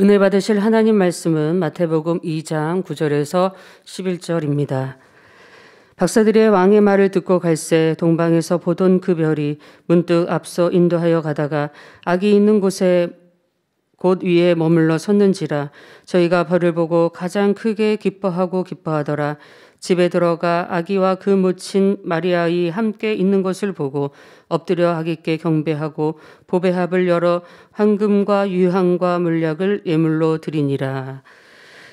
은혜 받으실 하나님 말씀은 마태복음 2장 9절에서 11절입니다. 박사들의 왕의 말을 듣고 갈새 동방에서 보던 그 별이 문득 앞서 인도하여 가다가 악이 있는 곳에 곧 위에 머물러 섰는지라 저희가 벌을 보고 가장 크게 기뻐하고 기뻐하더라 집에 들어가 아기와 그 모친 마리아이 함께 있는 것을 보고 엎드려 하기께 경배하고 보배합을 열어 황금과 유황과 물약을 예물로 드리니라.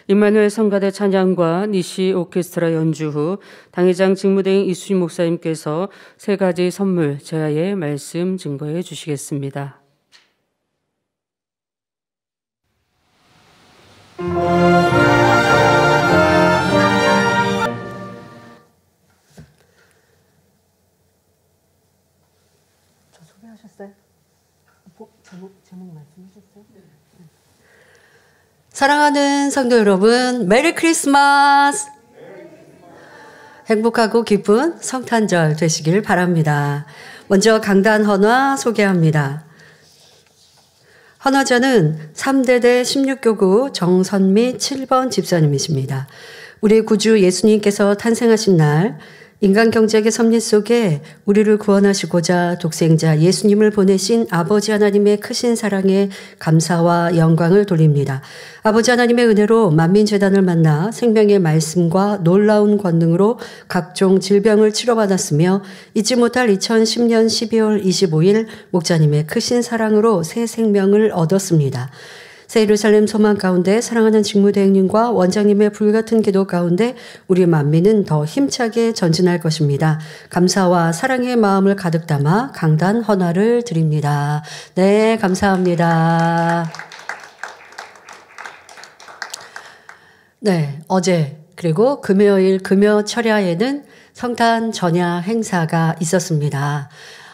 임마누의 성가대 찬양과 니시 오케스트라 연주 후 당회장 직무대행 이수진 목사님께서 세 가지 선물 제하의 말씀 증거해 주시겠습니다. 제목 말씀하셨어요? 네. 사랑하는 성도 여러분, 메리 크리스마스! 행복하고 기쁜 성탄절 되시길 바랍니다. 먼저 강단 헌화 소개합니다. 헌화자는 3대대 16교구 정선미 7번 집사님이십니다. 우리 구주 예수님께서 탄생하신 날 인간 경제학의 섭리 속에 우리를 구원하시고자 독생자 예수님을 보내신 아버지 하나님의 크신 사랑에 감사와 영광을 돌립니다. 아버지 하나님의 은혜로 만민재단을 만나 생명의 말씀과 놀라운 권능으로 각종 질병을 치료받았으며 잊지 못할 2010년 12월 25일 목자님의 크신 사랑으로 새 생명을 얻었습니다. 세이루살렘 소망 가운데 사랑하는 직무대행님과 원장님의 불같은 기도 가운데 우리 만민은 더 힘차게 전진할 것입니다. 감사와 사랑의 마음을 가득 담아 강단 헌화를 드립니다. 네, 감사합니다. 네, 어제 그리고 금요일 금요 철야에는 성탄 전야 행사가 있었습니다.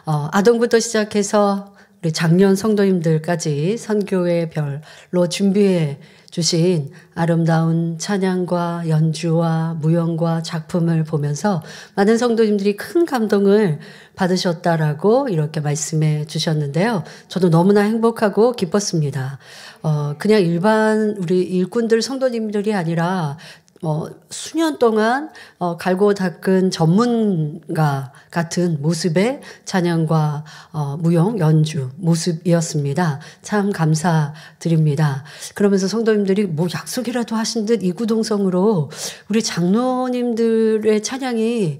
어, 아동부터 시작해서 우리 작년 성도님들까지 선교회 별로 준비해 주신 아름다운 찬양과 연주와 무용과 작품을 보면서 많은 성도님들이 큰 감동을 받으셨다라고 이렇게 말씀해 주셨는데요. 저도 너무나 행복하고 기뻤습니다. 어, 그냥 일반 우리 일꾼들 성도님들이 아니라 어, 수년 동안 어, 갈고 닦은 전문가 같은 모습의 찬양과 어, 무용, 연주 모습이었습니다. 참 감사드립니다. 그러면서 성도님들이 뭐 약속이라도 하신 듯 이구동성으로 우리 장로님들의 찬양이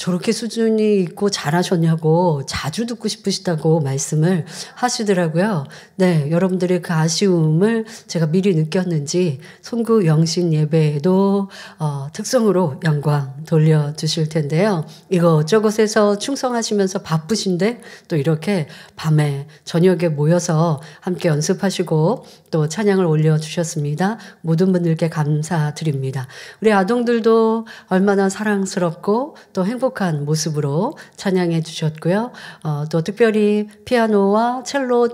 저렇게 수준이 있고 잘하셨냐고 자주 듣고 싶으시다고 말씀을 하시더라고요. 네, 여러분들의 그 아쉬움을 제가 미리 느꼈는지 송구 영신 예배에도 어, 특성으로 영광 돌려주실 텐데요. 이것저것에서 충성하시면서 바쁘신데 또 이렇게 밤에 저녁에 모여서 함께 연습하시고 또 찬양을 올려주셨습니다. 모든 분들께 감사드립니다. 우리 아동들도 얼마나 사랑스럽고 또 행복 행복한 모습으로 찬양해 주셨고요. 어, 또 특별히 피아노와 첼로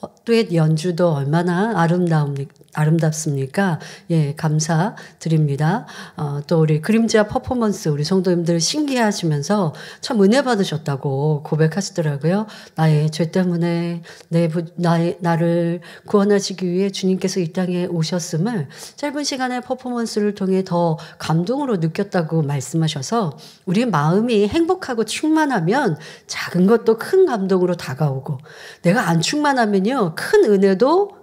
어, 듀엣 연주도 얼마나 아름다운 아름답습니까? 예, 감사드립니다. 어, 또 우리 그림자 퍼포먼스 우리 성도님들 신기하시면서 참 은혜 받으셨다고 고백하시더라고요. 나의 죄 때문에 내 부, 나의 나를 구원하시기 위해 주님께서 이 땅에 오셨음을 짧은 시간의 퍼포먼스를 통해 더 감동으로 느꼈다고 말씀하셔서 우리 마음이 행복하고 충만하면 작은 것도 큰 감동으로 다가오고 내가 안 충만하면요 큰 은혜도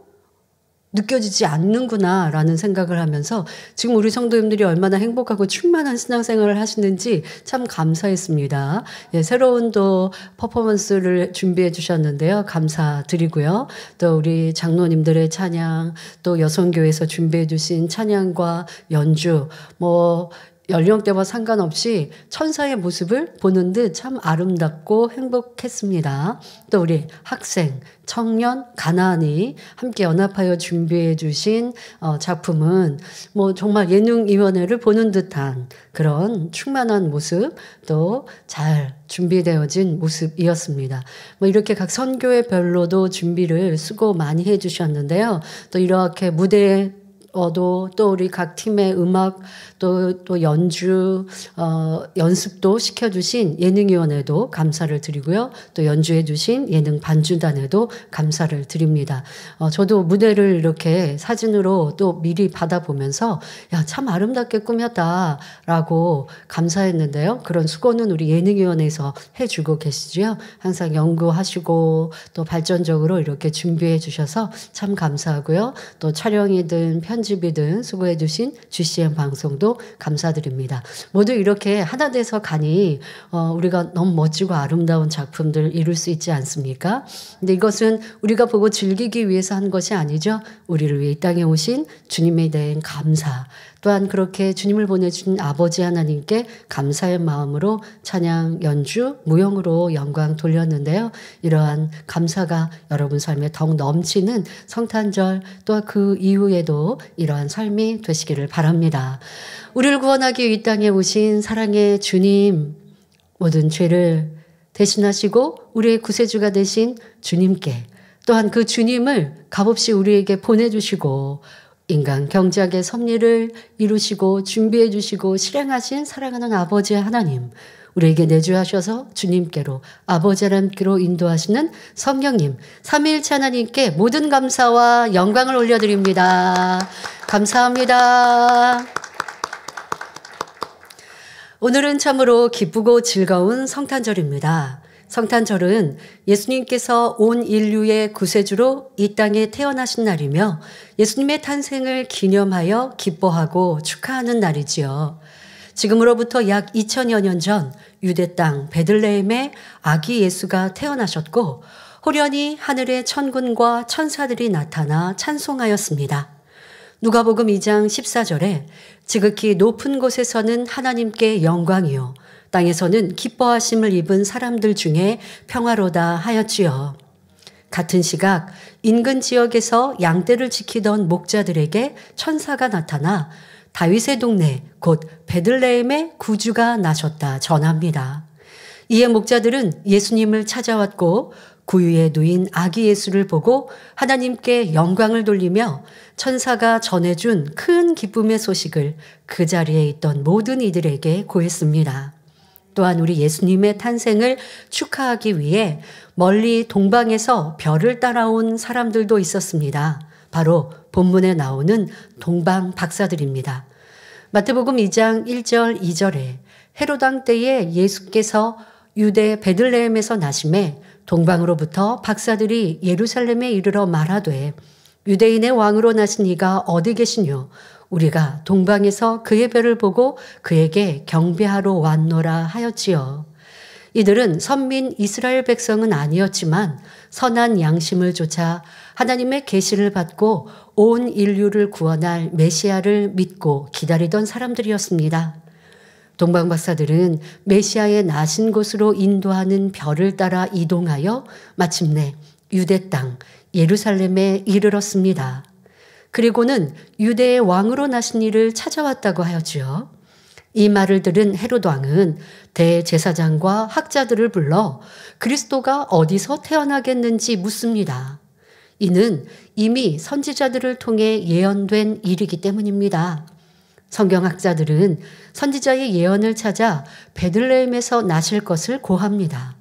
느껴지지 않는구나라는 생각을 하면서 지금 우리 성도님들이 얼마나 행복하고 충만한 신앙생활을 하시는지 참 감사했습니다. 예, 새로운 또 퍼포먼스를 준비해 주셨는데요. 감사드리고요. 또 우리 장로님들의 찬양, 또 여성교회에서 준비해 주신 찬양과 연주, 뭐 연령대와 뭐 상관없이 천사의 모습을 보는 듯 참 아름답고 행복했습니다. 또 우리 학생, 청년, 가난이 함께 연합하여 준비해 주신 어, 작품은 뭐 정말 예능위원회를 보는 듯한 그런 충만한 모습 또 잘 준비되어진 모습이었습니다. 뭐 이렇게 각 선교회별로도 준비를 수고 많이 해 주셨는데요. 또 이렇게 무대 어도 또 우리 각 팀의 음악 또, 또 연주, 어, 연습도 시켜주신 예능위원회도 감사를 드리고요. 또 연주해주신 예능 반주단에도 감사를 드립니다. 어, 저도 무대를 이렇게 사진으로 또 미리 받아보면서 야, 참 아름답게 꾸몄다라고 감사했는데요. 그런 수고는 우리 예능위원회에서 해주고 계시지요. 항상 연구하시고 또 발전적으로 이렇게 준비해 주셔서 참 감사하고요. 또 촬영이든 편집이든 수고해 주신 GCM 방송도 감사드립니다. 모두 이렇게 하나 돼서 가니 어, 우리가 너무 멋지고 아름다운 작품들 이룰 수 있지 않습니까? 근데 이것은 우리가 보고 즐기기 위해서 한 것이 아니죠. 우리를 위해 이 땅에 오신 주님에 대한 감사, 또한 그렇게 주님을 보내주신 아버지 하나님께 감사의 마음으로 찬양, 연주, 무용으로 영광 돌렸는데요. 이러한 감사가 여러분 삶에 더욱 넘치는 성탄절 또 그 이후에도 이러한 삶이 되시기를 바랍니다. 우리를 구원하기 위해 이 땅에 오신 사랑의 주님, 모든 죄를 대신하시고 우리의 구세주가 되신 주님께 또한 그 주님을 값없이 우리에게 보내주시고 인간 경제학의 섭리를 이루시고 준비해 주시고 실행하신 사랑하는 아버지 하나님, 우리에게 내주하셔서 주님께로 아버지 하나께로 인도하시는 성령님, 삼위일체 하나님께 모든 감사와 영광을 올려드립니다. 감사합니다. 오늘은 참으로 기쁘고 즐거운 성탄절입니다. 성탄절은 예수님께서 온 인류의 구세주로 이 땅에 태어나신 날이며 예수님의 탄생을 기념하여 기뻐하고 축하하는 날이지요. 지금으로부터 약 2000여 년 전 유대 땅 베들레헴에 아기 예수가 태어나셨고 호련히 하늘의 천군과 천사들이 나타나 찬송하였습니다. 누가복음 2장 14절에 지극히 높은 곳에서는 하나님께 영광이요 땅에서는 기뻐하심을 입은 사람들 중에 평화로다 하였지요. 같은 시각 인근 지역에서 양떼를 지키던 목자들에게 천사가 나타나 다윗의 동네 곧 베들레헴의 구주가 나셨다 전합니다. 이에 목자들은 예수님을 찾아왔고 구유에 누인 아기 예수를 보고 하나님께 영광을 돌리며 천사가 전해준 큰 기쁨의 소식을 그 자리에 있던 모든 이들에게 고했습니다. 또한 우리 예수님의 탄생을 축하하기 위해 멀리 동방에서 별을 따라온 사람들도 있었습니다. 바로 본문에 나오는 동방 박사들입니다. 마태복음 2장 1절 2절에 헤로당 때에 예수께서 유대 베들레헴에서 나심에 동방으로부터 박사들이 예루살렘에 이르러 말하되 유대인의 왕으로 나신 이가 어디 계시뇨 우리가 동방에서 그의 별을 보고 그에게 경배하러 왔노라 하였지요. 이들은 선민 이스라엘 백성은 아니었지만 선한 양심을 조차 하나님의 계시를 받고 온 인류를 구원할 메시아를 믿고 기다리던 사람들이었습니다. 동방박사들은 메시아의 나신 곳으로 인도하는 별을 따라 이동하여 마침내 유대 땅 예루살렘에 이르렀습니다. 그리고는 유대의 왕으로 나신 이를 찾아왔다고 하였지요. 이 말을 들은 헤롯 왕은 대제사장과 학자들을 불러 그리스도가 어디서 태어나겠는지 묻습니다. 이는 이미 선지자들을 통해 예언된 일이기 때문입니다. 성경학자들은 선지자의 예언을 찾아 베들레헴에서 나실 것을 고합니다.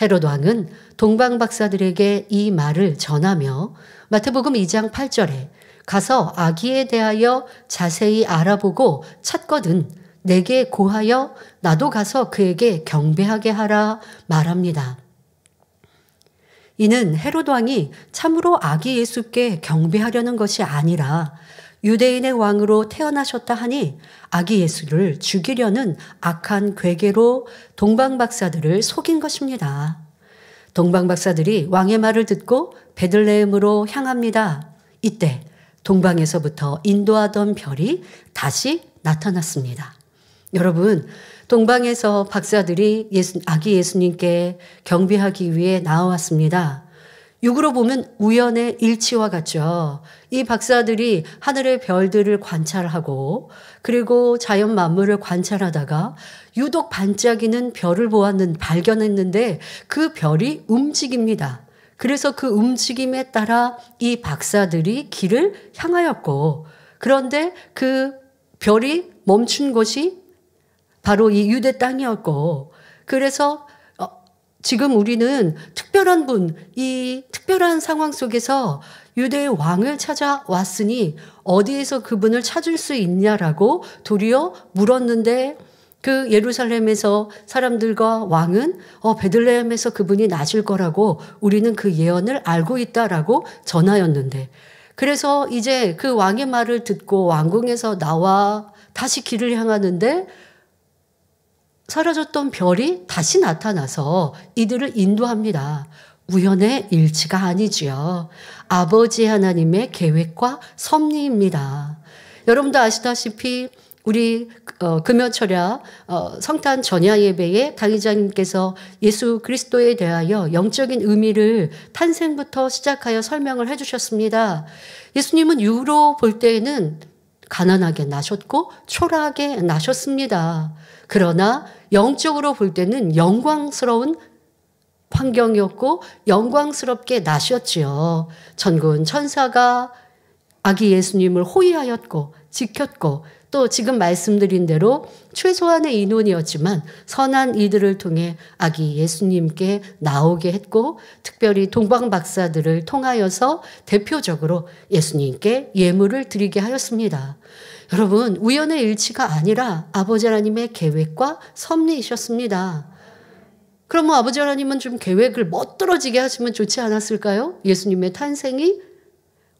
헤롯 왕은 동방 박사들에게 이 말을 전하며 마태복음 2장 8절에 가서 아기에 대하여 자세히 알아보고 찾거든 내게 고하여 나도 가서 그에게 경배하게 하라 말합니다. 이는 헤롯 왕이 참으로 아기 예수께 경배하려는 것이 아니라 유대인의 왕으로 태어나셨다 하니 아기 예수를 죽이려는 악한 괴계로 동방박사들을 속인 것입니다. 동방박사들이 왕의 말을 듣고 베들레헴으로 향합니다. 이때 동방에서부터 인도하던 별이 다시 나타났습니다. 여러분, 동방에서 박사들이 예수, 아기 예수님께 경배하기 위해 나와왔습니다. 육으로 보면 우연의 일치와 같죠. 이 박사들이 하늘의 별들을 관찰하고 그리고 자연 만물을 관찰하다가 유독 반짝이는 별을 보았는 발견했는데 그 별이 움직입니다. 그래서 그 움직임에 따라 이 박사들이 길을 향하였고 그런데 그 별이 멈춘 곳이 바로 이 유대 땅이었고 그래서 지금 우리는 특별한 분, 이 특별한 상황 속에서 유대의 왕을 찾아왔으니 어디에서 그분을 찾을 수 있냐라고 도리어 물었는데 그 예루살렘에서 사람들과 왕은 어 베들레헴에서 그분이 나실 거라고 우리는 그 예언을 알고 있다라고 전하였는데 그래서 이제 그 왕의 말을 듣고 왕궁에서 나와 다시 길을 향하는데 사라졌던 별이 다시 나타나서 이들을 인도합니다. 우연의 일치가 아니지요. 아버지 하나님의 계획과 섭리입니다. 여러분도 아시다시피 우리 어, 금요철야 어, 성탄 전야 예배에 강의자님께서 예수 그리스도에 대하여 영적인 의미를 탄생부터 시작하여 설명을 해주셨습니다. 예수님은 유로 볼 때에는 가난하게 나셨고 초라하게 나셨습니다. 그러나 영적으로 볼 때는 영광스러운 환경이었고 영광스럽게 나셨지요. 천군 천사가 아기 예수님을 호위하였고 지켰고 또 지금 말씀드린 대로 최소한의 인원이었지만 선한 이들을 통해 아기 예수님께 나오게 했고 특별히 동방 박사들을 통하여서 대표적으로 예수님께 예물을 드리게 하였습니다. 여러분, 우연의 일치가 아니라 아버지 하나님의 계획과 섭리이셨습니다. 그럼 뭐 아버지 하나님은 좀 계획을 멋들어지게 하시면 좋지 않았을까요? 예수님의 탄생이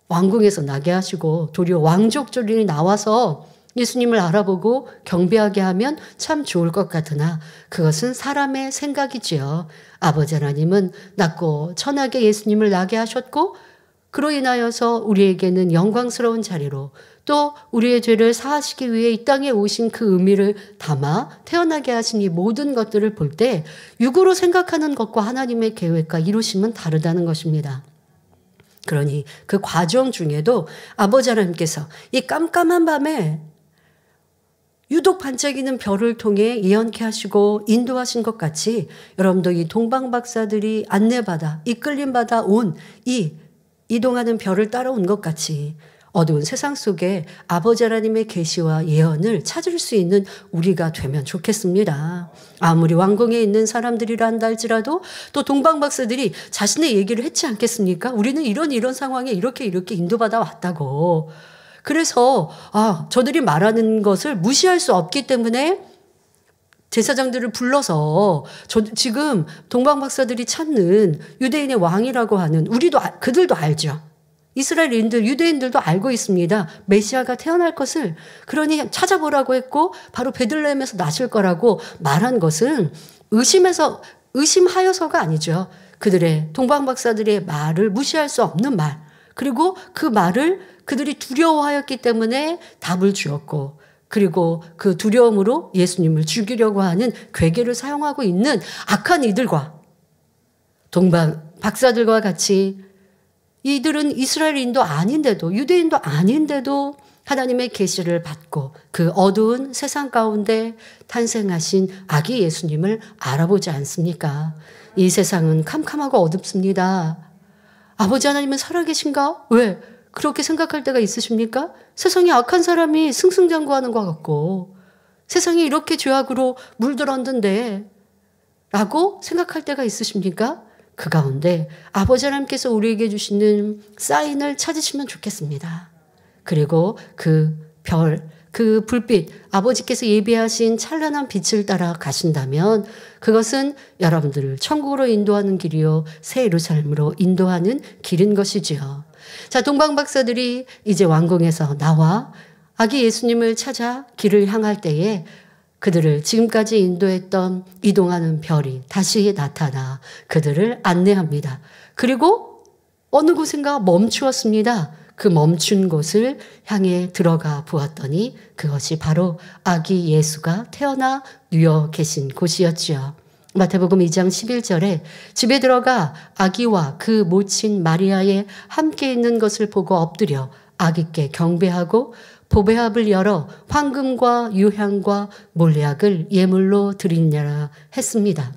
왕궁에서 나게 하시고 도리어 왕족들이 나와서 예수님을 알아보고 경배하게 하면 참 좋을 것 같으나 그것은 사람의 생각이지요. 아버지 하나님은 낮고 천하게 예수님을 나게 하셨고 그로 인하여서 우리에게는 영광스러운 자리로 또 우리의 죄를 사하시기 위해 이 땅에 오신 그 의미를 담아 태어나게 하신 이 모든 것들을 볼 때 육으로 생각하는 것과 하나님의 계획과 이루심은 다르다는 것입니다. 그러니 그 과정 중에도 아버지 하나님께서 이 깜깜한 밤에 유독 반짝이는 별을 통해 예언케 하시고 인도하신 것 같이 여러분도 이 동방박사들이 안내받아 이끌림받아 온 이 이동하는 별을 따라온 것 같이 어두운 세상 속에 아버지 하나님의 계시와 예언을 찾을 수 있는 우리가 되면 좋겠습니다. 아무리 왕궁에 있는 사람들이라 다 할지라도 또 동방 박사들이 자신의 얘기를 했지 않겠습니까? 우리는 이런 이런 상황에 이렇게 이렇게 인도받아 왔다고. 그래서 아, 저들이 말하는 것을 무시할 수 없기 때문에 제사장들을 불러서 저 지금 동방 박사들이 찾는 유대인의 왕이라고 하는 우리도 아, 그들도 알죠. 이스라엘인들, 유대인들도 알고 있습니다. 메시아가 태어날 것을 그러니 찾아보라고 했고 바로 베들레헴에서 나실 거라고 말한 것은 의심해서 의심하여서가 아니죠. 그들의 동방 박사들의 말을 무시할 수 없는 말. 그리고 그 말을 그들이 두려워하였기 때문에 답을 주었고 그리고 그 두려움으로 예수님을 죽이려고 하는 괴계를 사용하고 있는 악한 이들과 동방 박사들과 같이 이들은 이스라엘인도 아닌데도 유대인도 아닌데도 하나님의 계시를 받고 그 어두운 세상 가운데 탄생하신 아기 예수님을 알아보지 않습니까? 이 세상은 캄캄하고 어둡습니다. 아버지 하나님은 살아계신가? 왜? 그렇게 생각할 때가 있으십니까? 세상에 악한 사람이 승승장구하는 것 같고 세상이 이렇게 죄악으로 물들었는데 라고 생각할 때가 있으십니까? 그 가운데 아버지 하나님께서 우리에게 주시는 사인을 찾으시면 좋겠습니다. 그리고 그 별, 그 불빛, 아버지께서 예비하신 찬란한 빛을 따라 가신다면 그것은 여러분들을 천국으로 인도하는 길이요. 새예루살으로 인도하는 길인 것이지요. 자, 동방 박사들이 이제 왕궁에서 나와 아기 예수님을 찾아 길을 향할 때에 그들을 지금까지 인도했던 이동하는 별이 다시 나타나 그들을 안내합니다. 그리고 어느 곳인가 멈추었습니다. 그 멈춘 곳을 향해 들어가 보았더니 그것이 바로 아기 예수가 태어나 누워 계신 곳이었지요. 마태복음 2장 11절에 집에 들어가 아기와 그 모친 마리아에 함께 있는 것을 보고 엎드려 아기께 경배하고 보배합을 열어 황금과 유향과 몰약을 예물로 드리느라 했습니다.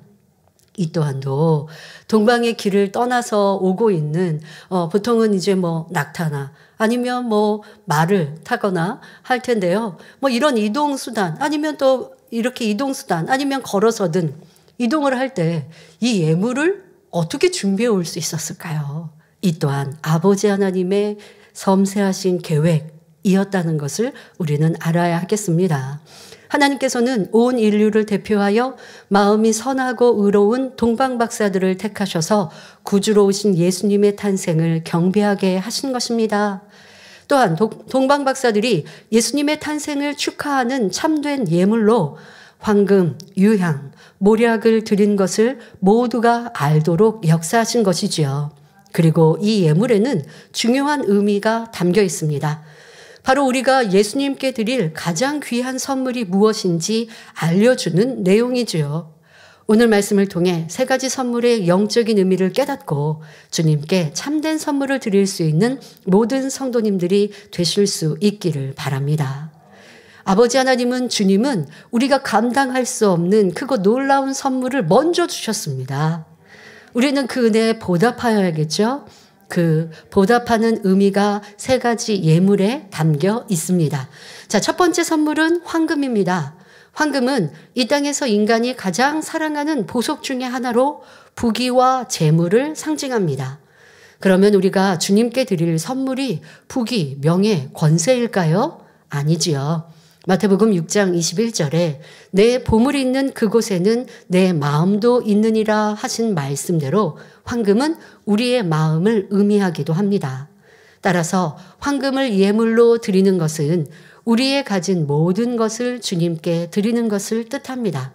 이 또한도 동방의 길을 떠나서 오고 있는 어, 보통은 이제 뭐 낙타나 아니면 뭐 말을 타거나 할 텐데요. 뭐 이런 이동 수단 아니면 또 이렇게 이동 수단 아니면 걸어서든 이동을 할 때 이 예물을 어떻게 준비해 올 수 있었을까요? 이 또한 아버지 하나님의 섬세하신 계획 이었다는 것을 우리는 알아야 하겠습니다. 하나님께서는 온 인류를 대표하여 마음이 선하고 의로운 동방박사들을 택하셔서 구주로 오신 예수님의 탄생을 경배하게 하신 것입니다. 또한 동방박사들이 예수님의 탄생을 축하하는 참된 예물로 황금, 유향, 모략을 드린 것을 모두가 알도록 역사하신 것이지요. 그리고 이 예물에는 중요한 의미가 담겨 있습니다. 바로 우리가 예수님께 드릴 가장 귀한 선물이 무엇인지 알려주는 내용이지요. 오늘 말씀을 통해 세 가지 선물의 영적인 의미를 깨닫고 주님께 참된 선물을 드릴 수 있는 모든 성도님들이 되실 수 있기를 바랍니다. 아버지 하나님은 주님은 우리가 감당할 수 없는 크고 놀라운 선물을 먼저 주셨습니다. 우리는 그 은혜에 보답하여야겠죠? 그 보답하는 의미가 세 가지 예물에 담겨 있습니다. 자, 첫 번째 선물은 황금입니다. 황금은 이 땅에서 인간이 가장 사랑하는 보석 중의 하나로 부귀와 재물을 상징합니다. 그러면 우리가 주님께 드릴 선물이 부귀, 명예, 권세일까요? 아니지요. 마태복음 6장 21절에 내 보물이 있는 그곳에는 내 마음도 있느니라 하신 말씀대로 황금은 우리의 마음을 의미하기도 합니다. 따라서 황금을 예물로 드리는 것은 우리의 가진 모든 것을 주님께 드리는 것을 뜻합니다.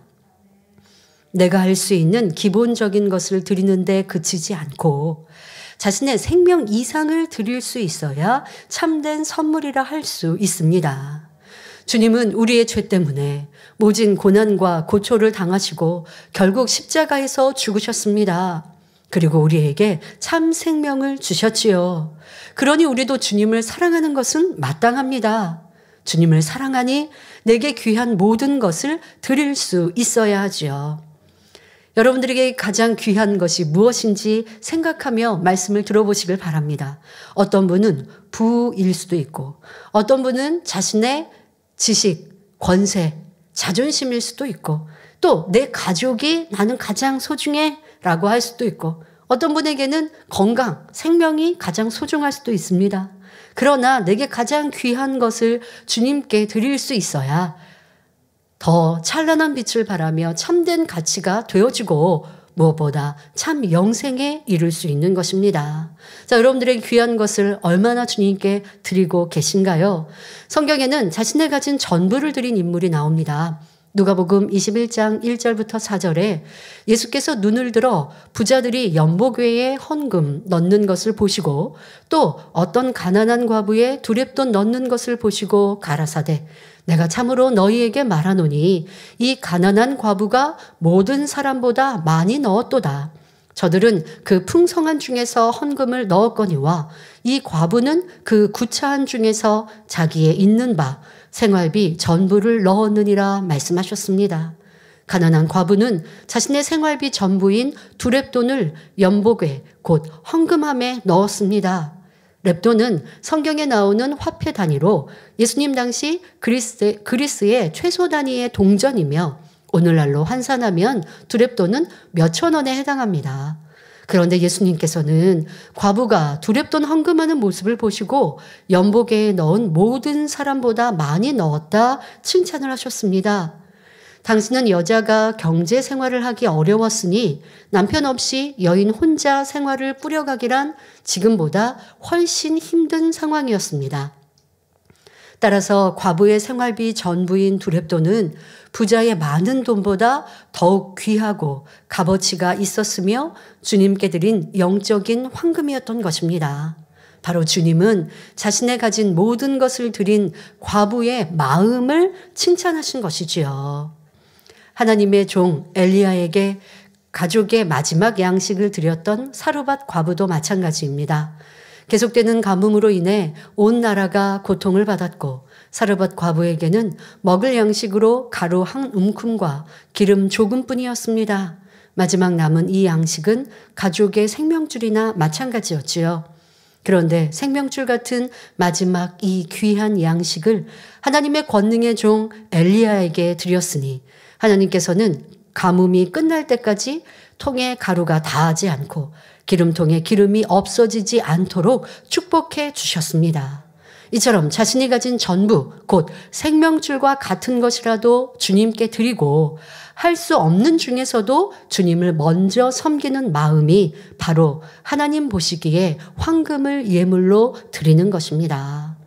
내가 할 수 있는 기본적인 것을 드리는데 그치지 않고 자신의 생명 이상을 드릴 수 있어야 참된 선물이라 할 수 있습니다. 주님은 우리의 죄 때문에 모진 고난과 고초를 당하시고 결국 십자가에서 죽으셨습니다. 그리고 우리에게 참 생명을 주셨지요. 그러니 우리도 주님을 사랑하는 것은 마땅합니다. 주님을 사랑하니 내게 귀한 모든 것을 드릴 수 있어야 하지요. 여러분들에게 가장 귀한 것이 무엇인지 생각하며 말씀을 들어보시길 바랍니다. 어떤 분은 부일 수도 있고, 어떤 분은 자신의 지식, 권세, 자존심일 수도 있고 또 내 가족이 나는 가장 소중해 라고 할 수도 있고 어떤 분에게는 건강, 생명이 가장 소중할 수도 있습니다. 그러나 내게 가장 귀한 것을 주님께 드릴 수 있어야 더 찬란한 빛을 바라며 참된 가치가 되어지고 무엇보다 참 영생에 이룰 수 있는 것입니다. 자, 여러분들의 귀한 것을 얼마나 주님께 드리고 계신가요? 성경에는 자신의 가진 전부를 드린 인물이 나옵니다. 누가복음 21장 1절부터 4절에 예수께서 눈을 들어 부자들이 연복외에 헌금 넣는 것을 보시고 또 어떤 가난한 과부에 두렵돈 넣는 것을 보시고 가라사대 내가 참으로 너희에게 말하노니 이 가난한 과부가 모든 사람보다 많이 넣었도다. 저들은 그 풍성한 중에서 헌금을 넣었거니와 이 과부는 그 구차한 중에서 자기의 있는 바 생활비 전부를 넣었느니라 말씀하셨습니다. 가난한 과부는 자신의 생활비 전부인 두 랩돈을 연복에 곧 헌금함에 넣었습니다. 랩돈은 성경에 나오는 화폐 단위로 예수님 당시 그리스, 그리스의 최소 단위의 동전이며 오늘날로 환산하면 두 랩돈은 몇천 원에 해당합니다. 그런데 예수님께서는 과부가 두렵던 헌금하는 모습을 보시고 연복에 넣은 모든 사람보다 많이 넣었다 칭찬을 하셨습니다. 당신은 여자가 경제 생활을 하기 어려웠으니 남편 없이 여인 혼자 생활을 꾸려가기란 지금보다 훨씬 힘든 상황이었습니다. 따라서 과부의 생활비 전부인 두렵돈은 부자의 많은 돈보다 더욱 귀하고 값어치가 있었으며 주님께 드린 영적인 황금이었던 것입니다. 바로 주님은 자신의 가진 모든 것을 드린 과부의 마음을 칭찬하신 것이지요. 하나님의 종 엘리야에게 가족의 마지막 양식을 드렸던 사르밧 과부도 마찬가지입니다. 계속되는 가뭄으로 인해 온 나라가 고통을 받았고 사르밧 과부에게는 먹을 양식으로 가루 한 움큼과 기름 조금뿐이었습니다. 마지막 남은 이 양식은 가족의 생명줄이나 마찬가지였지요. 그런데 생명줄 같은 마지막 이 귀한 양식을 하나님의 권능의 종 엘리야에게 드렸으니 하나님께서는 가뭄이 끝날 때까지 통에 가루가 다지 않고 기름통에 기름이 없어지지 않도록 축복해 주셨습니다. 이처럼 자신이 가진 전부, 곧 생명줄과 같은 것이라도 주님께 드리고 할 수 없는 중에서도 주님을 먼저 섬기는 마음이 바로 하나님 보시기에 황금을 예물로 드리는 것입니다.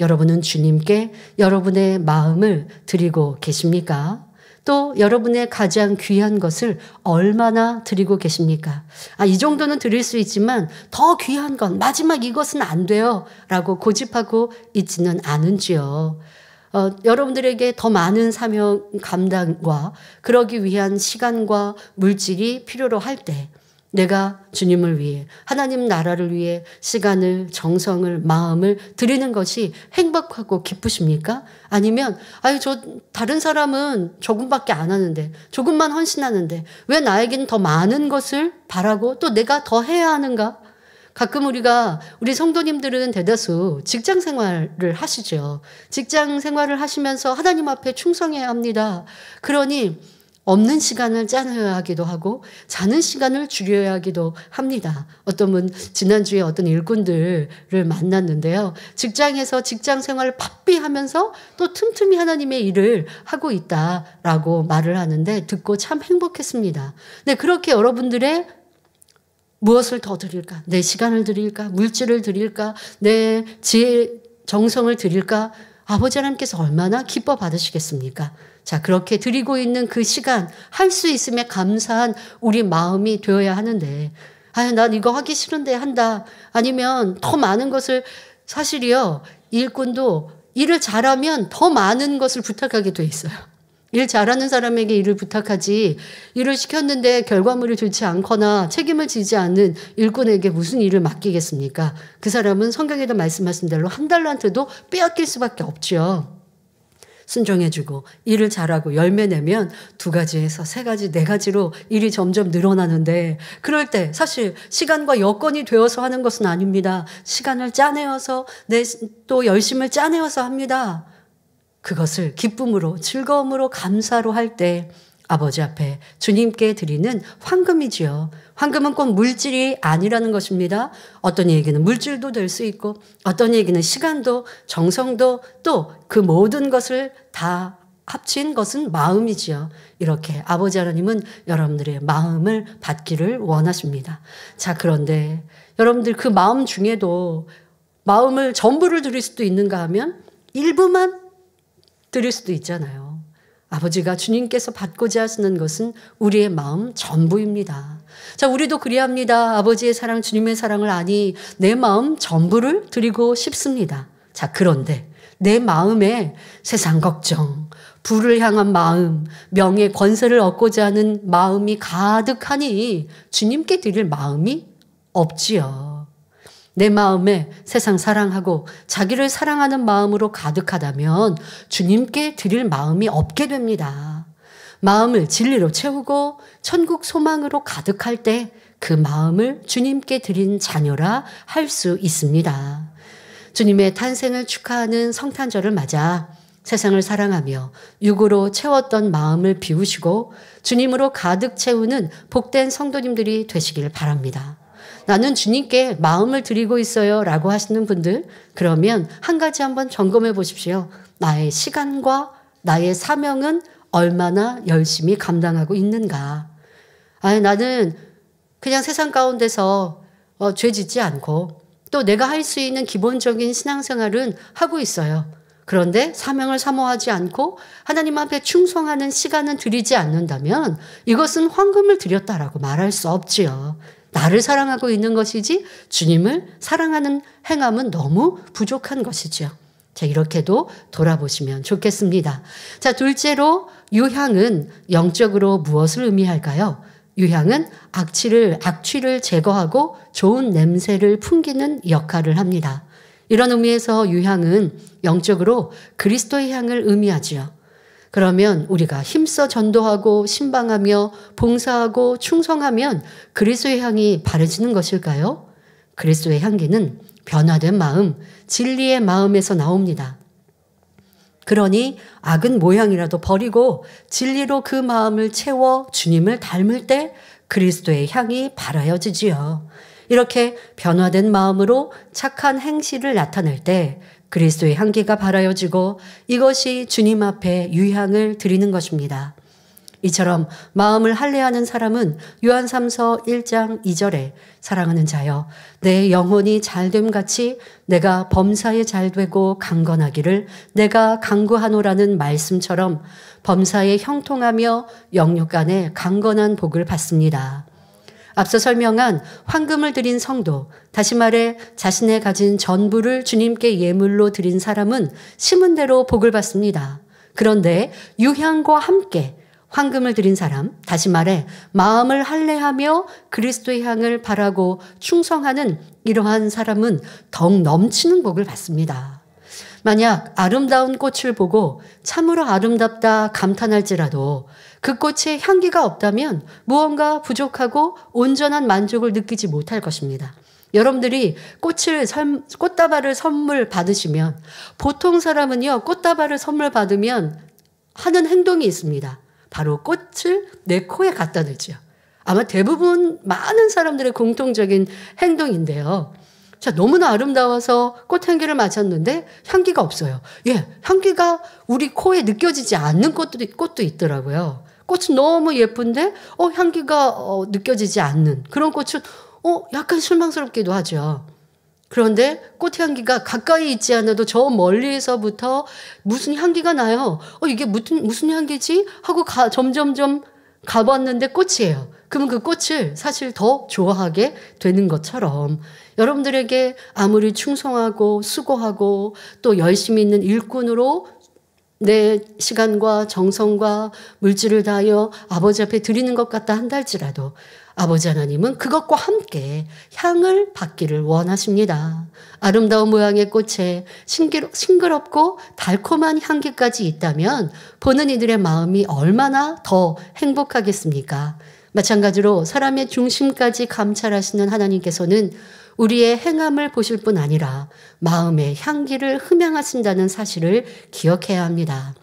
여러분은 주님께 여러분의 마음을 드리고 계십니까? 또 여러분의 가장 귀한 것을 얼마나 드리고 계십니까? 아, 이 정도는 드릴 수 있지만 더 귀한 건 마지막 이것은 안 돼요. 라고 고집하고 있지는 않은지요. 어, 여러분들에게 더 많은 사명 감당과 그러기 위한 시간과 물질이 필요로 할 때, 내가 주님을 위해 하나님 나라를 위해 시간을 정성을 마음을 드리는 것이 행복하고 기쁘십니까? 아니면 아니 저 다른 사람은 조금밖에 안 하는데 조금만 헌신하는데 왜 나에겐 더 많은 것을 바라고 또 내가 더 해야 하는가? 가끔 우리가 우리 성도님들은 대다수 직장 생활을 하시죠. 직장 생활을 하시면서 하나님 앞에 충성해야 합니다. 그러니 없는 시간을 짜내야 하기도 하고 자는 시간을 줄여야 하기도 합니다. 어떤 분 지난주에 어떤 일꾼들을 만났는데요. 직장에서 직장 생활을 바삐 하면서 또 틈틈이 하나님의 일을 하고 있다라고 말을 하는데 듣고 참 행복했습니다. 네, 그렇게 여러분들의 무엇을 더 드릴까? 내 시간을 드릴까? 물질을 드릴까? 내 지혜, 정성을 드릴까? 아버지 하나님께서 얼마나 기뻐 받으시겠습니까? 자, 그렇게 드리고 있는 그 시간, 할 수 있음에 감사한 우리 마음이 되어야 하는데, 아유, 난 이거 하기 싫은데 한다. 아니면 더 많은 것을, 사실이요, 일꾼도 일을 잘하면 더 많은 것을 부탁하게 돼 있어요. 일 잘하는 사람에게 일을 부탁하지 일을 시켰는데 결과물이 좋지 않거나 책임을 지지 않는 일꾼에게 무슨 일을 맡기겠습니까? 그 사람은 성경에도 말씀하신 대로 한 달란트도 빼앗길 수밖에 없지요. 순종해주고 일을 잘하고 열매 내면 두 가지에서 세 가지, 네 가지로 일이 점점 늘어나는데 그럴 때 사실 시간과 여건이 되어서 하는 것은 아닙니다. 시간을 짜내어서 내 또 열심을 짜내어서 합니다. 그것을 기쁨으로 즐거움으로 감사로 할 때 아버지 앞에 주님께 드리는 황금이지요. 황금은 꼭 물질이 아니라는 것입니다. 어떤 얘기는 물질도 될 수 있고 어떤 얘기는 시간도 정성도 또 그 모든 것을 다 합친 것은 마음이지요. 이렇게 아버지 하나님은 여러분들의 마음을 받기를 원하십니다. 자, 그런데 여러분들 그 마음 중에도 마음을 전부를 드릴 수도 있는가 하면 일부만 드릴 수도 있잖아요. 아버지가 주님께서 받고자 하시는 것은 우리의 마음 전부입니다. 자, 우리도 그리합니다. 아버지의 사랑, 주님의 사랑을 아니 내 마음 전부를 드리고 싶습니다. 자, 그런데 내 마음에 세상 걱정, 부를 향한 마음, 명예 권세를 얻고자 하는 마음이 가득하니 주님께 드릴 마음이 없지요. 내 마음에 세상 사랑하고 자기를 사랑하는 마음으로 가득하다면 주님께 드릴 마음이 없게 됩니다. 마음을 진리로 채우고 천국 소망으로 가득할 때 그 마음을 주님께 드린 자녀라 할 수 있습니다. 주님의 탄생을 축하하는 성탄절을 맞아 세상을 사랑하며 육으로 채웠던 마음을 비우시고 주님으로 가득 채우는 복된 성도님들이 되시길 바랍니다. 나는 주님께 마음을 드리고 있어요. 라고 하시는 분들, 그러면 한 가지 한번 점검해 보십시오. 나의 시간과 나의 사명은 얼마나 열심히 감당하고 있는가. 아 나는 그냥 세상 가운데서 어, 죄 짓지 않고 또 내가 할 수 있는 기본적인 신앙생활은 하고 있어요. 그런데 사명을 사모하지 않고 하나님 앞에 충성하는 시간은 드리지 않는다면 이것은 황금을 드렸다라고 말할 수 없지요. 나를 사랑하고 있는 것이지 주님을 사랑하는 행함은 너무 부족한 것이지요. 자, 이렇게도 돌아보시면 좋겠습니다. 자, 둘째로 유향은 영적으로 무엇을 의미할까요? 유향은 악취를, 악취를 제거하고 좋은 냄새를 풍기는 역할을 합니다. 이런 의미에서 유향은 영적으로 그리스도의 향을 의미하지요. 그러면 우리가 힘써 전도하고 신방하며 봉사하고 충성하면 그리스도의 향이 바래지는 것일까요? 그리스도의 향기는 변화된 마음, 진리의 마음에서 나옵니다. 그러니 악은 모양이라도 버리고 진리로 그 마음을 채워 주님을 닮을 때 그리스도의 향이 발하여지지요. 이렇게 변화된 마음으로 착한 행실을 나타낼 때 그리스도의 향기가 발하여지고 이것이 주님 앞에 유향을 드리는 것입니다. 이처럼 마음을 할례하는 사람은 요한삼서 1장 2절에 사랑하는 자여 내 영혼이 잘됨 같이 내가 범사에 잘되고 강건하기를 내가 강구하노라는 말씀처럼 범사에 형통하며 영육 간에 강건한 복을 받습니다. 앞서 설명한 황금을 드린 성도, 다시 말해 자신의 가진 전부를 주님께 예물로 드린 사람은 심은 대로 복을 받습니다. 그런데 유향과 함께 황금을 드린 사람, 다시 말해 마음을 할례하며 그리스도의 향을 바라고 충성하는 이러한 사람은 덕 넘치는 복을 받습니다. 만약 아름다운 꽃을 보고 참으로 아름답다 감탄할지라도 그 꽃의 향기가 없다면 무언가 부족하고 온전한 만족을 느끼지 못할 것입니다. 여러분들이 꽃을 꽃다발을 선물 받으시면 보통 사람은요 꽃다발을 선물 받으면 하는 행동이 있습니다. 바로 꽃을 내 코에 갖다 대죠. 아마 대부분 많은 사람들의 공통적인 행동인데요. 자, 너무나 아름다워서 꽃 향기를 맡았는데 향기가 없어요. 예, 향기가 우리 코에 느껴지지 않는 꽃도, 꽃도 있더라고요. 꽃은 너무 예쁜데 어 향기가 어, 느껴지지 않는 그런 꽃은 어 약간 실망스럽기도 하죠. 그런데 꽃향기가 가까이 있지 않아도 저 멀리에서부터 무슨 향기가 나요. 어, 이게 무슨, 무슨 향기지? 하고 가, 점점점 가봤는데 꽃이에요. 그러면 그 꽃을 사실 더 좋아하게 되는 것처럼 여러분들에게 아무리 충성하고 수고하고 또 열심히 있는 일꾼으로 내 시간과 정성과 물질을 다하여 아버지 앞에 드리는 것 같다 한달지라도 아버지 하나님은 그것과 함께 향을 받기를 원하십니다. 아름다운 모양의 꽃에 싱그럽고 달콤한 향기까지 있다면 보는 이들의 마음이 얼마나 더 행복하겠습니까? 마찬가지로 사람의 중심까지 감찰하시는 하나님께서는 우리의 행함을 보실 뿐 아니라 마음의 향기를 흠양하신다는 사실을 기억해야 합니다.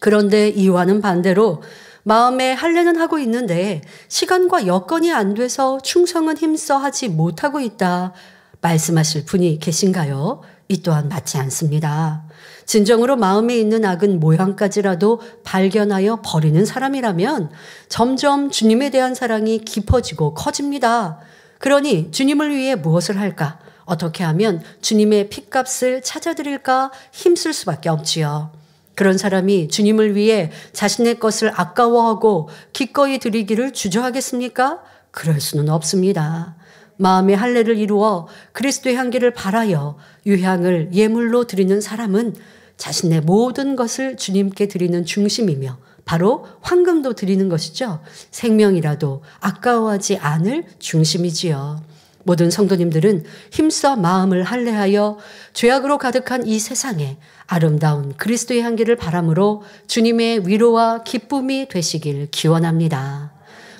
그런데 이와는 반대로 마음에 할례는 하고 있는데 시간과 여건이 안 돼서 충성은 힘써 하지 못하고 있다 말씀하실 분이 계신가요? 이 또한 맞지 않습니다. 진정으로 마음에 있는 악은 모양까지라도 발견하여 버리는 사람이라면 점점 주님에 대한 사랑이 깊어지고 커집니다. 그러니 주님을 위해 무엇을 할까? 어떻게 하면 주님의 핏값을 찾아드릴까 힘쓸 수밖에 없지요. 그런 사람이 주님을 위해 자신의 것을 아까워하고 기꺼이 드리기를 주저하겠습니까? 그럴 수는 없습니다. 마음의 할례를 이루어 그리스도의 향기를 바라여 유향을 예물로 드리는 사람은 자신의 모든 것을 주님께 드리는 중심이며 바로 황금도 드리는 것이죠. 생명이라도 아까워하지 않을 중심이지요. 모든 성도님들은 힘써 마음을 할례하여 죄악으로 가득한 이 세상에 아름다운 그리스도의 향기를 바람으로 주님의 위로와 기쁨이 되시길 기원합니다.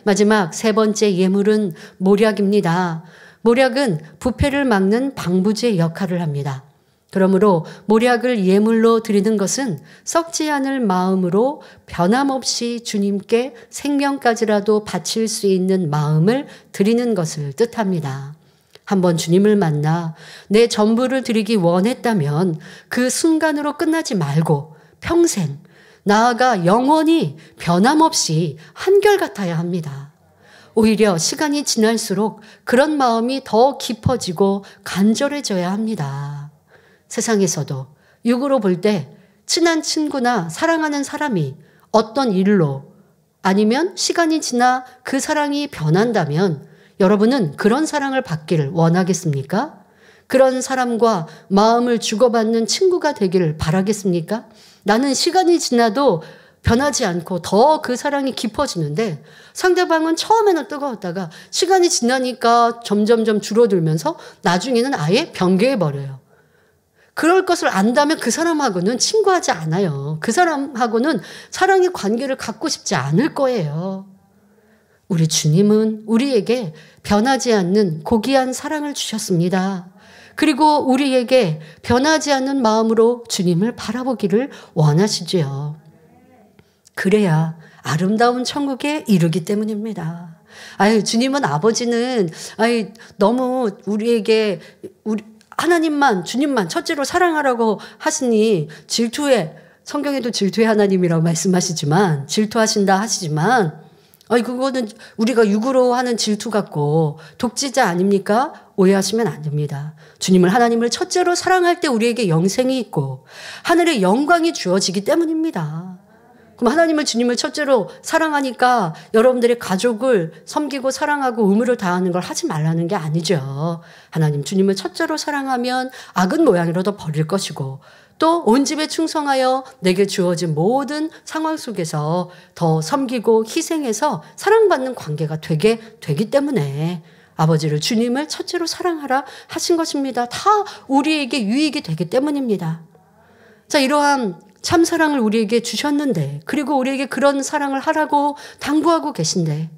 마지막 세 번째 예물은 모략입니다. 모략은 부패를 막는 방부제 역할을 합니다. 그러므로 모략을 예물로 드리는 것은 썩지 않을 마음으로 변함없이 주님께 생명까지라도 바칠 수 있는 마음을 드리는 것을 뜻합니다. 한번 주님을 만나 내 전부를 드리기 원했다면 그 순간으로 끝나지 말고 평생, 나아가 영원히 변함없이 한결같아야 합니다. 오히려 시간이 지날수록 그런 마음이 더 깊어지고 간절해져야 합니다. 세상에서도 육으로 볼 때 친한 친구나 사랑하는 사람이 어떤 일로 아니면 시간이 지나 그 사랑이 변한다면 여러분은 그런 사랑을 받기를 원하겠습니까? 그런 사람과 마음을 주고받는 친구가 되기를 바라겠습니까? 나는 시간이 지나도 변하지 않고 더 그 사랑이 깊어지는데 상대방은 처음에는 뜨거웠다가 시간이 지나니까 점점점 줄어들면서 나중에는 아예 변개해버려요. 그럴 것을 안다면 그 사람하고는 친구하지 않아요. 그 사람하고는 사랑의 관계를 갖고 싶지 않을 거예요. 우리 주님은 우리에게 변하지 않는 고귀한 사랑을 주셨습니다. 그리고 우리에게 변하지 않는 마음으로 주님을 바라보기를 원하시지요. 그래야 아름다운 천국에 이르기 때문입니다. 아유, 주님은 아버지는, 아유, 너무 우리에게, 우리, 하나님만 주님만 첫째로 사랑하라고 하시니 질투에 성경에도 질투의 하나님이라고 말씀하시지만 질투하신다 하시지만 아니 그거는 우리가 육으로 하는 질투 같고 독지자 아닙니까? 오해하시면 안 됩니다. 주님을 하나님을 첫째로 사랑할 때 우리에게 영생이 있고 하늘의 영광이 주어지기 때문입니다. 그럼 하나님을 주님을 첫째로 사랑하니까 여러분들의 가족을 섬기고 사랑하고 의무를 다하는 걸 하지 말라는 게 아니죠. 하나님 주님을 첫째로 사랑하면 악은 모양이라도 버릴 것이고 또 온 집에 충성하여 내게 주어진 모든 상황 속에서 더 섬기고 희생해서 사랑받는 관계가 되게 되기 때문에 아버지를 주님을 첫째로 사랑하라 하신 것입니다. 다 우리에게 유익이 되기 때문입니다. 자, 이러한 참 사랑을 우리에게 주셨는데, 그리고 우리에게 그런 사랑을 하라고 당부하고 계신데,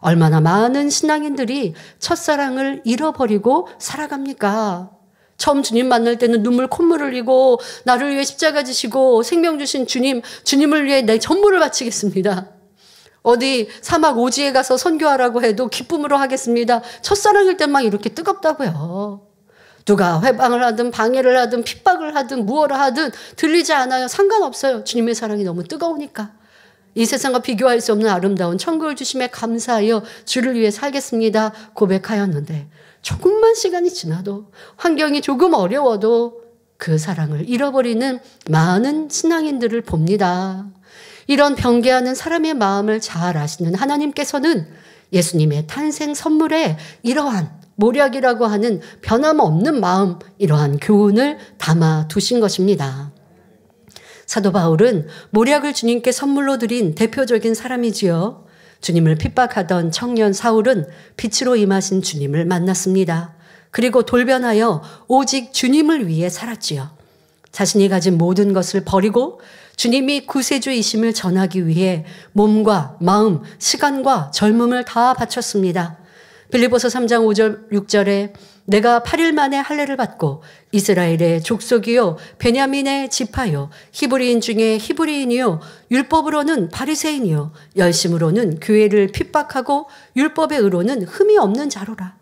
얼마나 많은 신앙인들이 첫사랑을 잃어버리고 살아갑니까? 처음 주님 만날 때는 눈물 콧물을 흘리고 나를 위해 십자가 지시고 생명 주신 주님, 주님을 위해 내 전부를 바치겠습니다. 어디 사막 오지에 가서 선교하라고 해도 기쁨으로 하겠습니다. 첫사랑일 때막 이렇게 뜨겁다고요. 누가 해방을 하든 방해를 하든 핍박을 하든 무엇을 하든 들리지 않아요. 상관없어요. 주님의 사랑이 너무 뜨거우니까. 이 세상과 비교할 수 없는 아름다운 천국을 주심에 감사하여 주를 위해 살겠습니다. 고백하였는데 조금만 시간이 지나도 환경이 조금 어려워도 그 사랑을 잃어버리는 많은 신앙인들을 봅니다. 이런 변개하는 사람의 마음을 잘 아시는 하나님께서는 예수님의 탄생 선물에 이러한 모략이라고 하는 변함없는 마음, 이러한 교훈을 담아 두신 것입니다. 사도 바울은 모략을 주님께 선물로 드린 대표적인 사람이지요. 주님을 핍박하던 청년 사울은 빛으로 임하신 주님을 만났습니다. 그리고 돌변하여 오직 주님을 위해 살았지요. 자신이 가진 모든 것을 버리고 주님이 구세주이심을 전하기 위해 몸과 마음, 시간과 젊음을 다 바쳤습니다. 빌리보서 3장 5절 6절에 내가 8일 만에 할례를 받고 이스라엘의 족속이요 베냐민의 지파요 히브리인 중에 히브리인이요 율법으로는 바리새인이요 열심으로는 교회를 핍박하고 율법의 의로는 흠이 없는 자로라.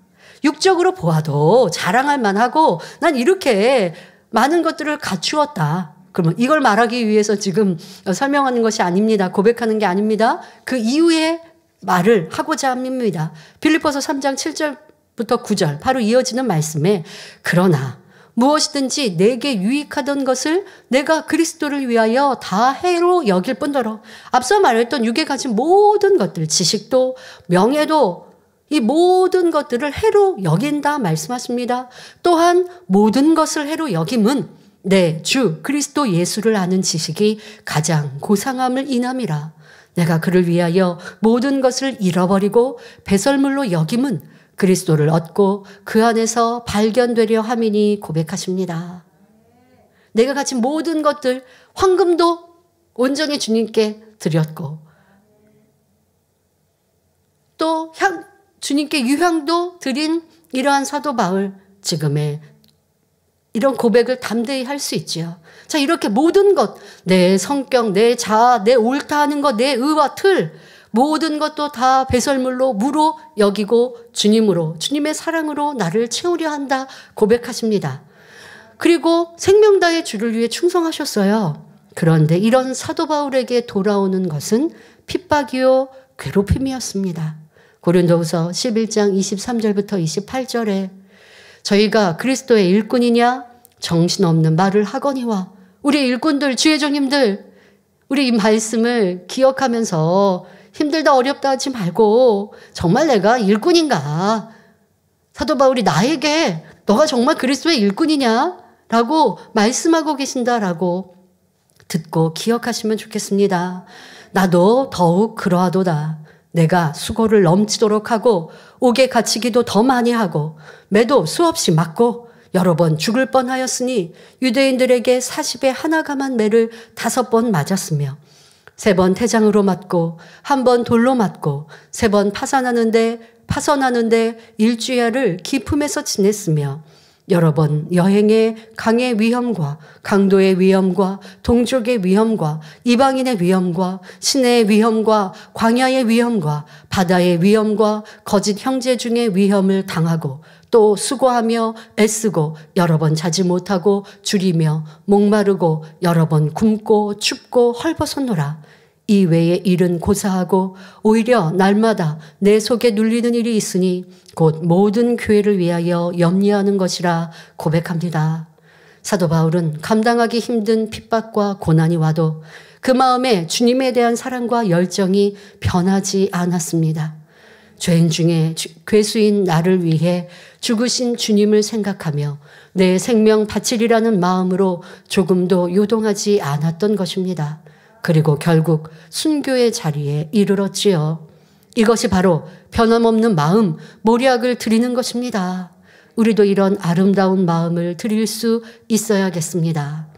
육적으로 보아도 자랑할 만하고 난 이렇게 많은 것들을 갖추었다. 그러면 이걸 말하기 위해서 지금 설명하는 것이 아닙니다. 고백하는 게 아닙니다. 그 이후에 말을 하고자 합니다. 빌리포서 3장 7절부터 9절 바로 이어지는 말씀에 그러나 무엇이든지 내게 유익하던 것을 내가 그리스도를 위하여 다 해로 여길 뿐더러 앞서 말했던 육에 가진 모든 것들 지식도 명예도 이 모든 것들을 해로 여긴다 말씀하십니다. 또한 모든 것을 해로 여김은 내 주 그리스도 예수를 아는 지식이 가장 고상함을 인함이라. 내가 그를 위하여 모든 것을 잃어버리고 배설물로 여김은 그리스도를 얻고 그 안에서 발견되려 함이니 고백하십니다. 내가 가진 모든 것들 황금도 온전히 주님께 드렸고 또 향, 주님께 유향도 드린 이러한 사도 바울 지금의 이런 고백을 담대히 할 수 있지요. 자, 이렇게 모든 것, 내 성격, 내 자아, 내 옳다 하는 것, 내 의와 틀, 모든 것도 다 배설물로 무로 여기고 주님으로, 주님의 사랑으로 나를 채우려 한다 고백하십니다. 그리고 생명다의 주를 위해 충성하셨어요. 그런데 이런 사도 바울에게 돌아오는 것은 핍박이요, 괴롭힘이었습니다. 고린도후서 11장 23절부터 28절에 저희가 그리스도의 일꾼이냐 정신없는 말을 하거니와 우리 일꾼들, 주혜장님들 우리 이 말씀을 기억하면서 힘들다 어렵다 하지 말고 정말 내가 일꾼인가? 사도 바울이 나에게 너가 정말 그리스도의 일꾼이냐? 라고 말씀하고 계신다라고 듣고 기억하시면 좋겠습니다. 나도 더욱 그러하도다. 내가 수고를 넘치도록 하고 옥에 갇히기도 더 많이 하고 매도 수없이 맞고 여러 번 죽을 뻔하였으니 유대인들에게 40에 하나가만 매를 다섯 번 맞았으며 세 번 태장으로 맞고 한 번 돌로 맞고 세 번 파산하는데 파선하는데 일주야를 기품에서 지냈으며 여러 번 여행의 강의 위험과 강도의 위험과 동족의 위험과 이방인의 위험과 시내의 위험과 광야의 위험과 바다의 위험과 거짓 형제 중의 위험을 당하고 또 수고하며 애쓰고 여러 번 자지 못하고 줄이며 목마르고 여러 번 굶고 춥고 헐벗었노라. 이 외의 일은 고사하고 오히려 날마다 내 속에 눌리는 일이 있으니 곧 모든 교회를 위하여 염려하는 것이라 고백합니다. 사도 바울은 감당하기 힘든 핍박과 고난이 와도 그 마음에 주님에 대한 사랑과 열정이 변하지 않았습니다. 죄인 중에 괴수인 나를 위해 죽으신 주님을 생각하며 내 생명 바치리라는 마음으로 조금도 요동하지 않았던 것입니다. 그리고 결국 순교의 자리에 이르렀지요. 이것이 바로 변함없는 마음, 모략을 드리는 것입니다. 우리도 이런 아름다운 마음을 드릴 수 있어야겠습니다.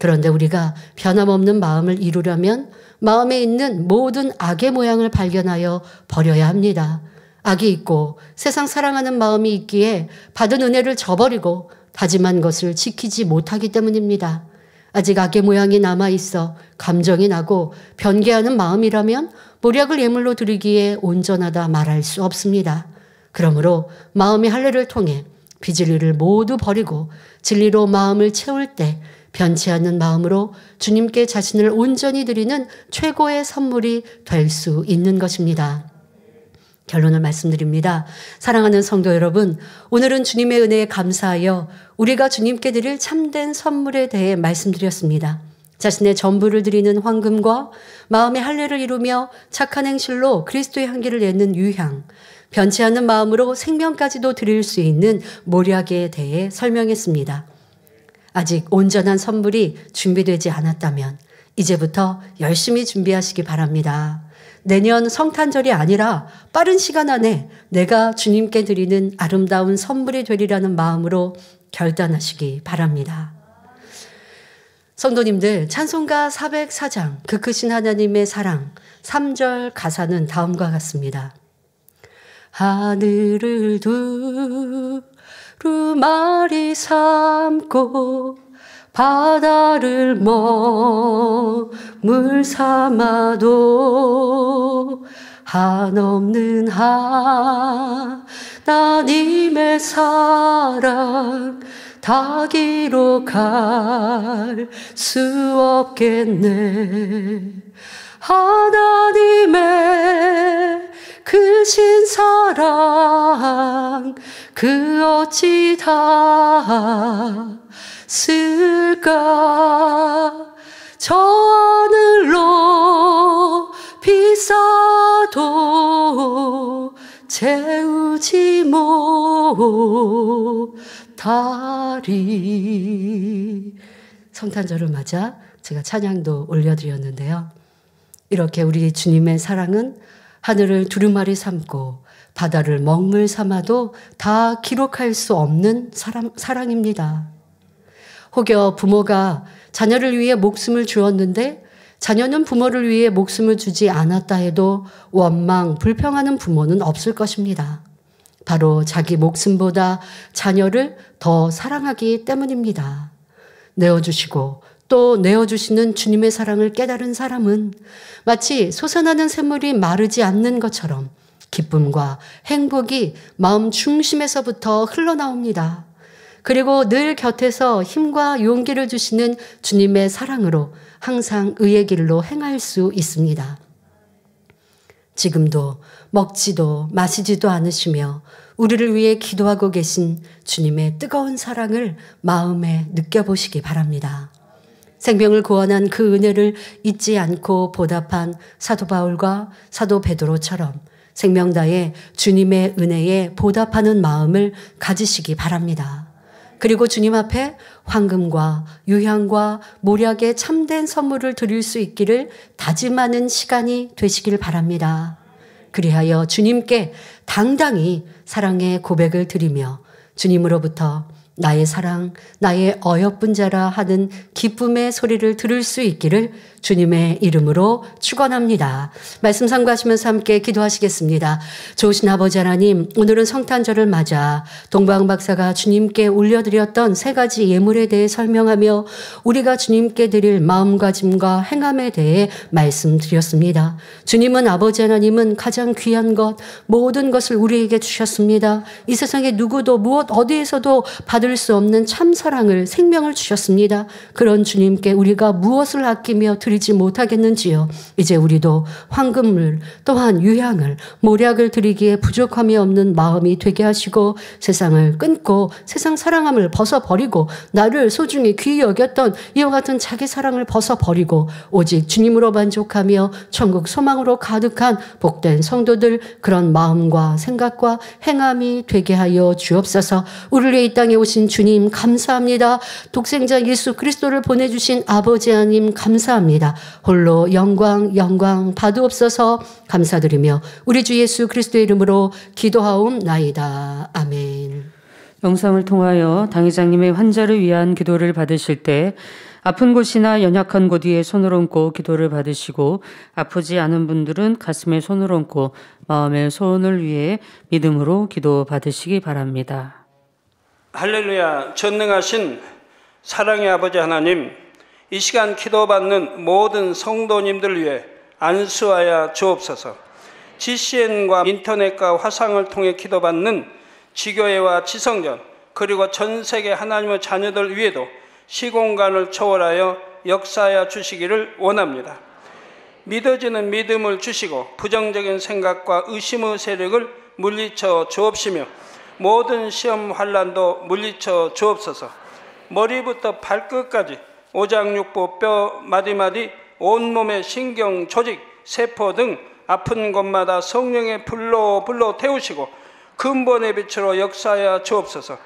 그런데 우리가 변함없는 마음을 이루려면 마음에 있는 모든 악의 모양을 발견하여 버려야 합니다. 악이 있고 세상 사랑하는 마음이 있기에 받은 은혜를 저버리고 다짐한 것을 지키지 못하기 때문입니다. 아직 악의 모양이 남아있어 감정이 나고 변개하는 마음이라면 모략을 예물로 드리기에 온전하다 말할 수 없습니다. 그러므로 마음의 할례를 통해 비진리를 모두 버리고 진리로 마음을 채울 때 변치 않는 마음으로 주님께 자신을 온전히 드리는 최고의 선물이 될 수 있는 것입니다. 결론을 말씀드립니다. 사랑하는 성도 여러분, 오늘은 주님의 은혜에 감사하여 우리가 주님께 드릴 참된 선물에 대해 말씀드렸습니다. 자신의 전부를 드리는 황금과 마음의 할례를 이루며 착한 행실로 그리스도의 향기를 내는 유향, 변치 않는 마음으로 생명까지도 드릴 수 있는 모략에 대해 설명했습니다. 아직 온전한 선물이 준비되지 않았다면 이제부터 열심히 준비하시기 바랍니다. 내년 성탄절이 아니라 빠른 시간 안에 내가 주님께 드리는 아름다운 선물이 되리라는 마음으로 결단하시기 바랍니다. 성도님들, 찬송가 404장, 그 크신 하나님의 사랑, 3절 가사는 다음과 같습니다. 하늘을 두루마리 삼고 바다를 머물 삼아도 한없는 하나님의 사랑 다 기록할 수 없겠네 하나님의 그신 사랑 그 어찌 다 있을까? 저 하늘로 비싸도 채우지 못하리. 성탄절을 맞아 제가 찬양도 올려드렸는데요. 이렇게 우리 주님의 사랑은 하늘을 두루마리 삼고 바다를 먹물 삼아도 다 기록할 수 없는 사랑, 사랑입니다. 혹여 부모가 자녀를 위해 목숨을 주었는데 자녀는 부모를 위해 목숨을 주지 않았다 해도 원망, 불평하는 부모는 없을 것입니다. 바로 자기 목숨보다 자녀를 더 사랑하기 때문입니다. 내어주시고 또 내어주시는 주님의 사랑을 깨달은 사람은 마치 솟아나는 샘물이 마르지 않는 것처럼 기쁨과 행복이 마음 중심에서부터 흘러나옵니다. 그리고 늘 곁에서 힘과 용기를 주시는 주님의 사랑으로 항상 의의 길로 행할 수 있습니다. 지금도 먹지도 마시지도 않으시며 우리를 위해 기도하고 계신 주님의 뜨거운 사랑을 마음에 느껴보시기 바랍니다. 생명을 구원한 그 은혜를 잊지 않고 보답한 사도 바울과 사도 베드로처럼 생명다의 주님의 은혜에 보답하는 마음을 가지시기 바랍니다. 그리고 주님 앞에 황금과 유향과 모략의 참된 선물을 드릴 수 있기를 다짐하는 시간이 되시길 바랍니다. 그리하여 주님께 당당히 사랑의 고백을 드리며 주님으로부터 나의 사랑, 나의 어여쁜 자라 하는 기쁨의 소리를 들을 수 있기를 주님의 이름으로 축원합니다. 말씀 상고하시면서 함께 기도하시겠습니다. 좋으신 아버지 하나님, 오늘은 성탄절을 맞아 동방 박사가 주님께 올려드렸던 세 가지 예물에 대해 설명하며 우리가 주님께 드릴 마음가짐과 행함에 대해 말씀드렸습니다. 주님은 아버지 하나님은 가장 귀한 것, 모든 것을 우리에게 주셨습니다. 이 세상에 누구도 무엇 어디에서도 받을 수 없는 참 사랑을 생명을 주셨습니다. 그런 주님께 우리가 무엇을 아끼며 드리 드리지 못하겠는지요. 이제 우리도 황금물 또한 유향을 모략을 드리기에 부족함이 없는 마음이 되게 하시고 세상을 끊고 세상 사랑함을 벗어버리고 나를 소중히 귀히 여겼던 이와 같은 자기 사랑을 벗어버리고 오직 주님으로 만족하며 천국 소망으로 가득한 복된 성도들 그런 마음과 생각과 행함이 되게 하여 주옵소서 우리를 이 땅에 오신 주님 감사합니다. 독생자 예수 그리스도를 보내주신 아버지 하나님 감사합니다. 기도니다 홀로 영광 영광 받으없어서 감사드리며 우리 주 예수 그리스도의 이름으로 기도하옵나이다. 아멘. 영상을 통하여 당회장님의 환자를 위한 기도를 받으실 때 아픈 곳이나 연약한 곳 위에 손을 얹고 기도를 받으시고 아프지 않은 분들은 가슴에 손을 얹고 마음의 소원을 위해 믿음으로 기도 받으시기 바랍니다. 할렐루야 전능하신 사랑의 아버지 하나님 이 시간 기도받는 모든 성도님들 위해 안수하여 주옵소서. GCN과 인터넷과 화상을 통해 기도받는 지교회와 지성전 그리고 전 세계 하나님의 자녀들 위에도 시공간을 초월하여 역사하여 주시기를 원합니다. 믿어지는 믿음을 주시고 부정적인 생각과 의심의 세력을 물리쳐 주옵시며 모든 시험 환란도 물리쳐 주옵소서. 머리부터 발끝까지 오장육부 뼈 마디마디 온몸의 신경 조직 세포 등 아픈 곳마다 성령의 불로 불로 태우시고 근본의 빛으로 역사하여 주옵소서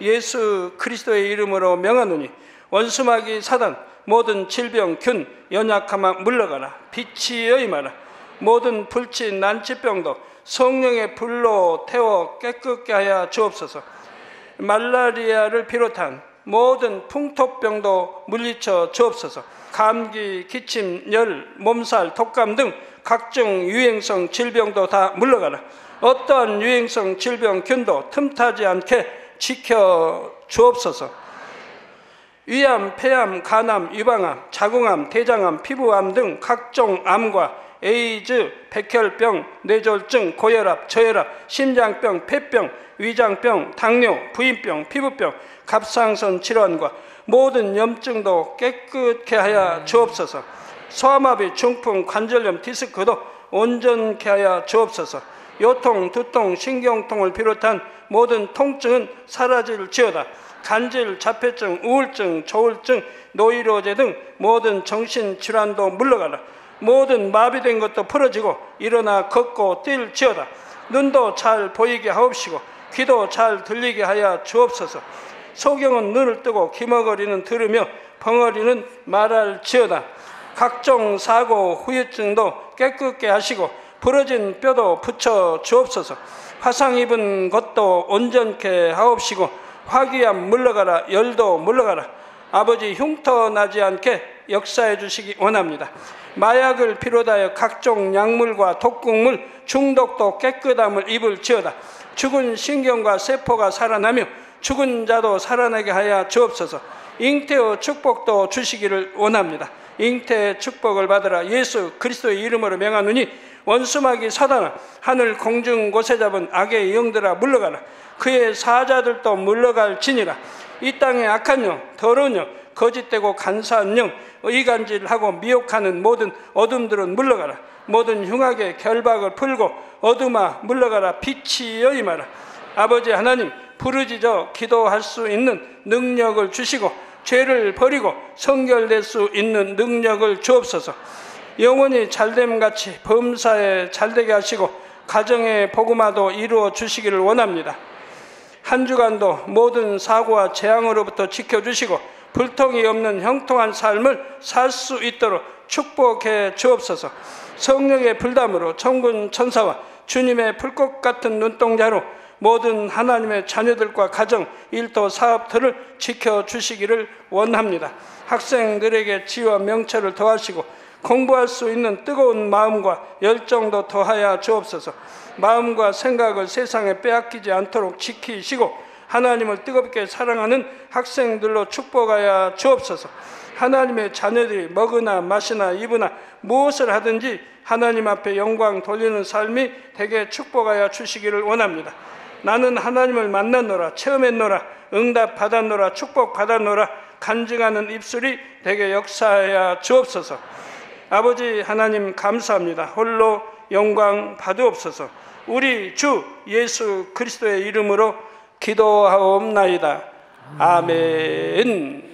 예수 그리스도의 이름으로 명하노니 원수마귀 사단 모든 질병 균 연약함아 물러가라 빛이여 임하라 모든 불치 난치병도 성령의 불로 태워 깨끗게 하여 주옵소서 말라리아를 비롯한 모든 풍토병도 물리쳐 주옵소서. 감기, 기침, 열, 몸살, 독감 등 각종 유행성 질병도 다 물러가라. 어떤 유행성 질병균도 틈타지 않게 지켜 주옵소서. 위암, 폐암, 간암, 유방암, 자궁암, 대장암, 피부암 등 각종 암과 에이즈, 백혈병, 뇌졸중, 고혈압, 저혈압, 심장병, 폐병, 위장병, 당뇨, 부인병, 피부병, 갑상선 질환과 모든 염증도 깨끗케 하여 네. 주옵소서. 소아마비, 중풍, 관절염, 디스크도 온전케 하여 주옵소서. 요통, 두통, 신경통을 비롯한 모든 통증은 사라질지어다. 간질, 자폐증, 우울증, 조울증, 노이로제 등 모든 정신 질환도 물러가라. 모든 마비된 것도 풀어지고 일어나 걷고 뛸지어다. 눈도 잘 보이게 하옵시고 귀도 잘 들리게 하여 주옵소서. 소경은 눈을 뜨고 기먹거리는 들으며 벙어리는 말할 지어다. 각종 사고 후유증도 깨끗게 하시고 부러진 뼈도 붙여 주옵소서. 화상 입은 것도 온전케 하옵시고 화기암 물러가라 열도 물러가라. 아버지 흉터 나지 않게 역사해 주시기 원합니다. 마약을 비롯하여 각종 약물과 독극물 중독도 깨끗함을 입을 지어다. 죽은 신경과 세포가 살아나며 죽은 자도 살아나게 하여 주옵소서. 잉태의 축복도 주시기를 원합니다. 잉태의 축복을 받으라 예수 그리스도의 이름으로 명하노니 원수막이 사단아 하늘 공중 곳에 잡은 악의 영들아 물러가라 그의 사자들도 물러갈지니라 이 땅의 악한 영 더러운 영 거짓되고 간사한 영 이간질하고 미혹하는 모든 어둠들은 물러가라 모든 흉악의 결박을 풀고 어둠아 물러가라 빛이여 임하라 아버지 하나님 부르짖어 기도할 수 있는 능력을 주시고 죄를 버리고 성결될 수 있는 능력을 주옵소서 영원히 잘됨 같이 범사에 잘되게 하시고 가정의 복음화도 이루어 주시기를 원합니다 한 주간도 모든 사고와 재앙으로부터 지켜주시고 불통이 없는 형통한 삶을 살 수 있도록 축복해 주옵소서 성령의 불담으로 천군 천사와 주님의 불꽃 같은 눈동자로 모든 하나님의 자녀들과 가정, 일터, 사업들을 지켜주시기를 원합니다. 학생들에게 지와 명철을 더하시고 공부할 수 있는 뜨거운 마음과 열정도 더하여 주옵소서 마음과 생각을 세상에 빼앗기지 않도록 지키시고 하나님을 뜨겁게 사랑하는 학생들로 축복하여 주옵소서 하나님의 자녀들이 먹으나 마시나 입으나 무엇을 하든지 하나님 앞에 영광 돌리는 삶이 되게 축복하여 주시기를 원합니다. 나는 하나님을 만났노라 체험했노라 응답 받았노라 축복 받았노라 간증하는 입술이 되게 역사하여 주옵소서. 아버지 하나님 감사합니다. 홀로 영광 받으옵소서. 우리 주 예수 그리스도의 이름으로 기도하옵나이다. 아멘.